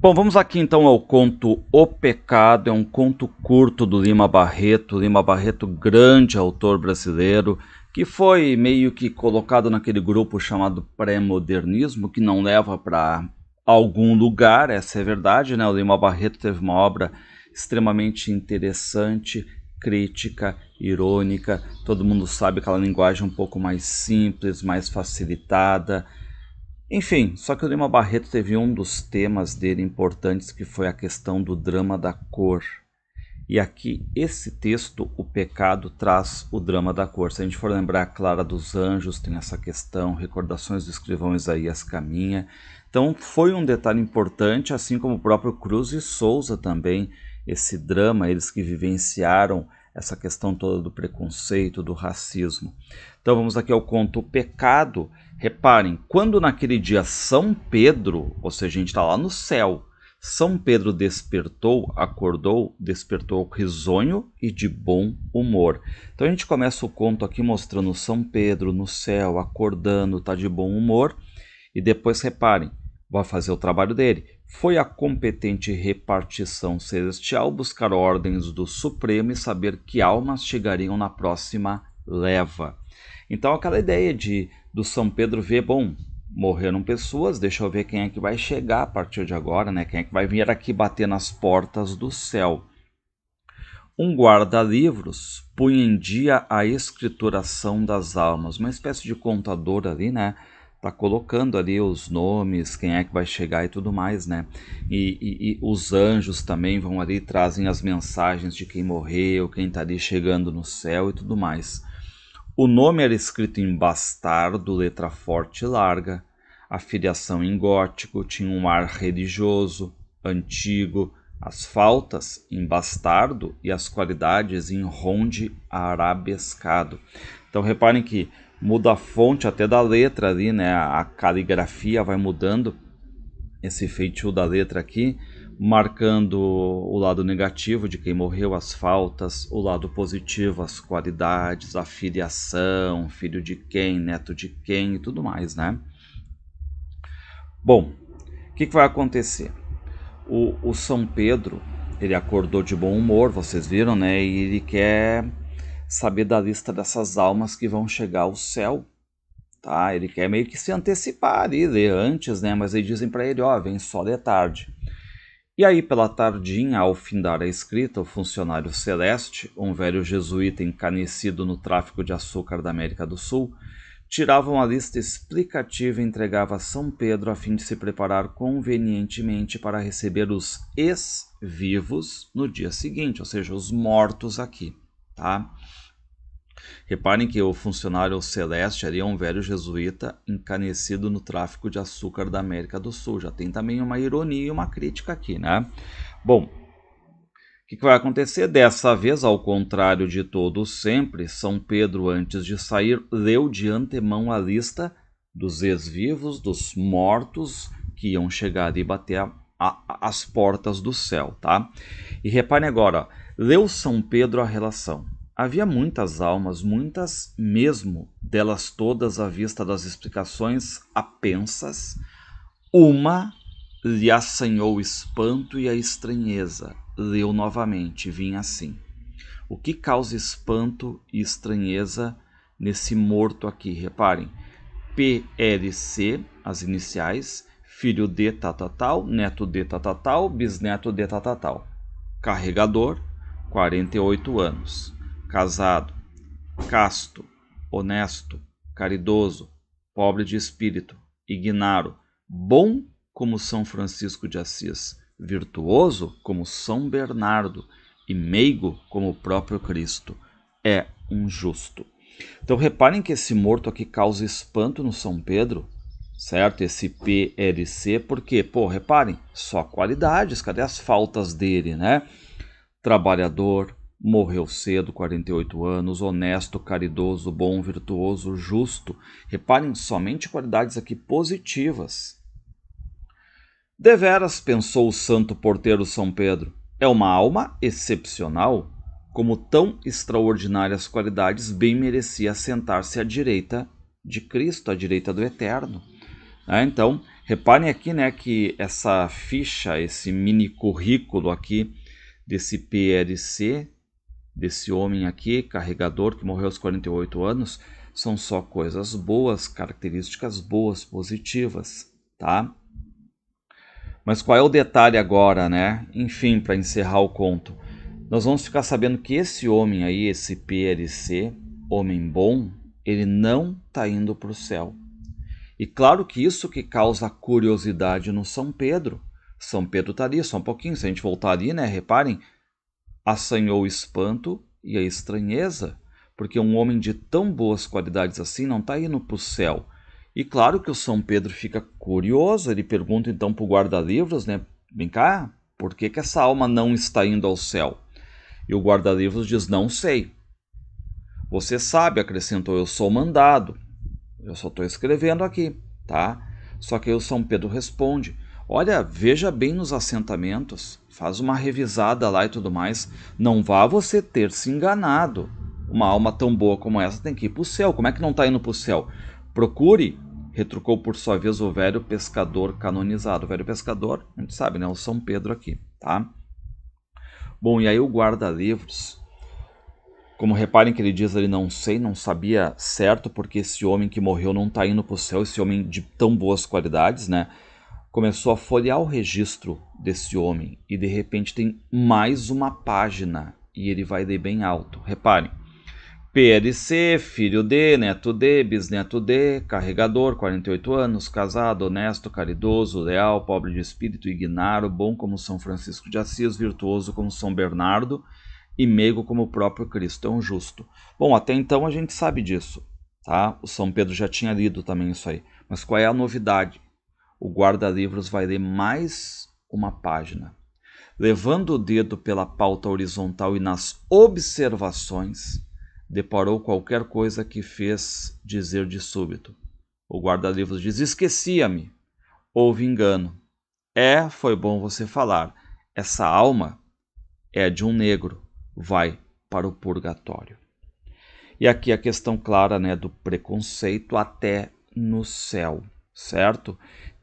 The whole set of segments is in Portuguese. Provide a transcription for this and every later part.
Bom, vamos aqui então ao conto O Pecado, é um conto curto do Lima Barreto, Lima Barreto, grande autor brasileiro, que foi meio que colocado naquele grupo chamado pré-modernismo, que não leva para algum lugar, essa é a verdade, né? O Lima Barreto teve uma obra extremamente interessante, crítica, irônica, todo mundo sabe aquela linguagem um pouco mais simples, mais facilitada, enfim, só que o Lima Barreto teve um dos temas dele importantes que foi a questão do drama da cor. E aqui, esse texto, O Pecado, traz o drama da cor. Se a gente for lembrar, Clara dos Anjos tem essa questão, Recordações do Escrivão Isaías Caminha. Então, foi um detalhe importante, assim como o próprio Cruz e Souza também, esse drama, eles que vivenciaram essa questão toda do preconceito, do racismo. Então vamos aqui ao conto Pecado. Reparem, quando naquele dia São Pedro, ou seja, a gente está lá no céu, São Pedro despertou, acordou, despertou risonho e de bom humor. Então a gente começa o conto aqui mostrando São Pedro no céu, acordando, está de bom humor. E depois reparem, vai fazer o trabalho dele. Foi a competente repartição celestial buscar ordens do Supremo e saber que almas chegariam na próxima leva. Então, aquela ideia de do São Pedro ver, bom, morreram pessoas, deixa eu ver quem é que vai chegar a partir de agora, né? Quem é que vai vir aqui bater nas portas do céu. Um guarda-livros punha em dia a escrituração das almas, uma espécie de contador ali, né? tá colocando ali os nomes, quem é que vai chegar e tudo mais, né? E, e, e os anjos também vão ali e trazem as mensagens de quem morreu, quem está ali chegando no céu e tudo mais. O nome era escrito em bastardo, letra forte e larga. A filiação em gótico tinha um ar religioso, antigo. As faltas em bastardo e as qualidades em ronde arabescado. Então reparem que muda a fonte até da letra ali, né? A caligrafia vai mudando esse feitio da letra aqui, marcando o lado negativo de quem morreu, as faltas, o lado positivo, as qualidades, a filiação, filho de quem, neto de quem e tudo mais, né? Bom, o que, que, vai acontecer? O, o São Pedro, ele acordou de bom humor, vocês viram, né? E ele quer saber da lista dessas almas que vão chegar ao céu. Tá? Ele quer meio que se antecipar e ler antes, né? mas aí dizem para ele: ó, oh, vem só de tarde. E aí, pela tardinha, ao findar a escrita, o funcionário Celeste, um velho jesuíta encanecido no tráfico de açúcar da América do Sul, tirava uma lista explicativa e entregava a São Pedro a fim de se preparar convenientemente para receber os ex-vivos no dia seguinte, ou seja, os mortos aqui. Tá? Reparem que o funcionário Celeste ali é um velho jesuíta encanecido no tráfico de açúcar da América do Sul. Já tem também uma ironia e uma crítica aqui, né? Bom, o que, que vai acontecer? Dessa vez, ao contrário de todo sempre, São Pedro, antes de sair, leu de antemão a lista dos ex-vivos, dos mortos que iam chegar e bater a, a, as portas do céu, tá? E reparem agora, ó Leu São Pedro a relação. Havia muitas almas, muitas mesmo, delas todas à vista das explicações apensas. Uma lhe assanhou o espanto e a estranheza. Leu novamente, vinha assim. O que causa espanto e estranheza nesse morto aqui? Reparem, PLC, as iniciais, filho de tal, neto de tal, bisneto de tal, Carregador, 48 anos, casado, casto, honesto, caridoso, pobre de espírito, ignaro, bom como São Francisco de Assis, virtuoso como São Bernardo e meigo como o próprio Cristo. É um justo. Então reparem que esse morto aqui causa espanto no São Pedro, certo? Esse PLC, porque, pô, reparem, só qualidades, cadê as faltas dele, né? trabalhador, morreu cedo, 48 anos, honesto, caridoso, bom, virtuoso, justo. Reparem somente qualidades aqui positivas. Deveras, pensou o santo porteiro São Pedro, é uma alma excepcional, como tão extraordinárias qualidades bem merecia sentar-se à direita de Cristo, à direita do Eterno. É, então, reparem aqui né, que essa ficha, esse mini currículo aqui desse PLC, desse homem aqui, carregador, que morreu aos 48 anos, são só coisas boas, características boas, positivas, tá? Mas qual é o detalhe agora, né? Enfim, para encerrar o conto, nós vamos ficar sabendo que esse homem aí, esse PLC, homem bom, ele não está indo para o céu. E claro que isso que causa curiosidade no São Pedro. São Pedro tá ali, só um pouquinho, se a gente voltar ali, né? Reparem, assanhou o espanto e a estranheza, porque um homem de tão boas qualidades assim não está indo para o céu. E claro que o São Pedro fica curioso, ele pergunta então para o guarda-livros, né? Vem cá, por que, que essa alma não está indo ao céu? E o guarda-livros diz: Não sei. Você sabe, acrescentou, eu sou mandado. Eu só estou escrevendo aqui, tá? Só que aí o São Pedro responde: olha, veja bem nos assentamentos, faz uma revisada lá e tudo mais. Não vá você ter se enganado. Uma alma tão boa como essa tem que ir para o céu. Como é que não está indo para o céu? Procure, retrucou por sua vez o velho pescador canonizado. O velho pescador, a gente sabe, né? O São Pedro aqui, tá? Bom, e aí o guarda-livros, como reparem que ele diz ali, não sei, não sabia certo, porque esse homem que morreu não está indo para o céu, esse homem de tão boas qualidades, né? começou a folhear o registro desse homem e de repente tem mais uma página e ele vai de bem alto. Reparem. PLC, filho de, neto de, bisneto de, carregador, 48 anos, casado, honesto, caridoso, leal, pobre de espírito, ignaro, bom como São Francisco de Assis, virtuoso como São Bernardo e meigo como o próprio Cristo, é um justo. Bom, até então a gente sabe disso, tá? O São Pedro já tinha lido também isso aí. Mas qual é a novidade? O guarda-livros vai ler mais uma página. Levando o dedo pela pauta horizontal e nas observações, deparou qualquer coisa que fez dizer de súbito. O guarda-livros diz: Esquecia-me. Houve engano. É, foi bom você falar. Essa alma é de um negro. Vai para o purgatório. E aqui a questão clara né, do preconceito até no céu, certo?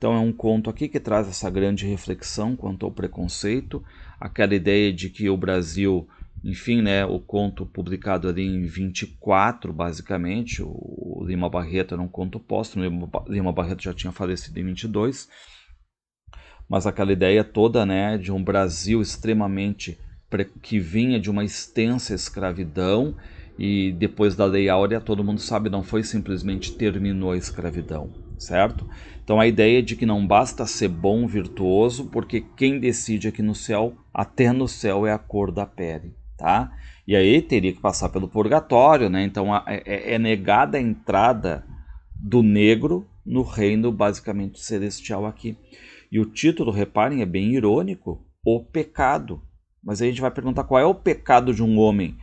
Então é um conto aqui que traz essa grande reflexão quanto ao preconceito, aquela ideia de que o Brasil, enfim, né, o conto publicado ali em 24, basicamente, o Lima Barreto era um conto póstumo, Lima Barreto já tinha falecido em 22, mas aquela ideia toda, né, de um Brasil extremamente que vinha de uma extensa escravidão e depois da Lei Áurea, todo mundo sabe, não foi simplesmente terminou a escravidão certo? Então a ideia é de que não basta ser bom, virtuoso, porque quem decide aqui no céu, até no céu é a cor da pele, tá? E aí teria que passar pelo purgatório, né? Então é, é, é negada a entrada do negro no reino basicamente celestial aqui. E o título, reparem, é bem irônico, o pecado. Mas aí a gente vai perguntar qual é o pecado de um homem?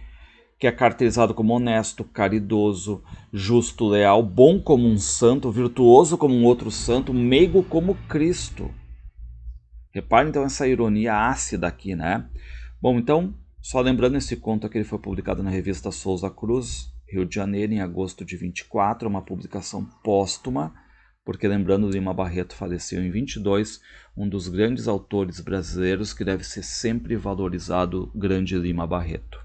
que é caracterizado como honesto, caridoso, justo, leal, bom como um santo, virtuoso como um outro santo, meigo como Cristo. Repare então essa ironia ácida aqui, né? Bom, então, só lembrando esse conto aqui, ele foi publicado na revista Souza Cruz, Rio de Janeiro, em agosto de 24, uma publicação póstuma, porque lembrando, Lima Barreto faleceu em 22, um dos grandes autores brasileiros que deve ser sempre valorizado, grande Lima Barreto.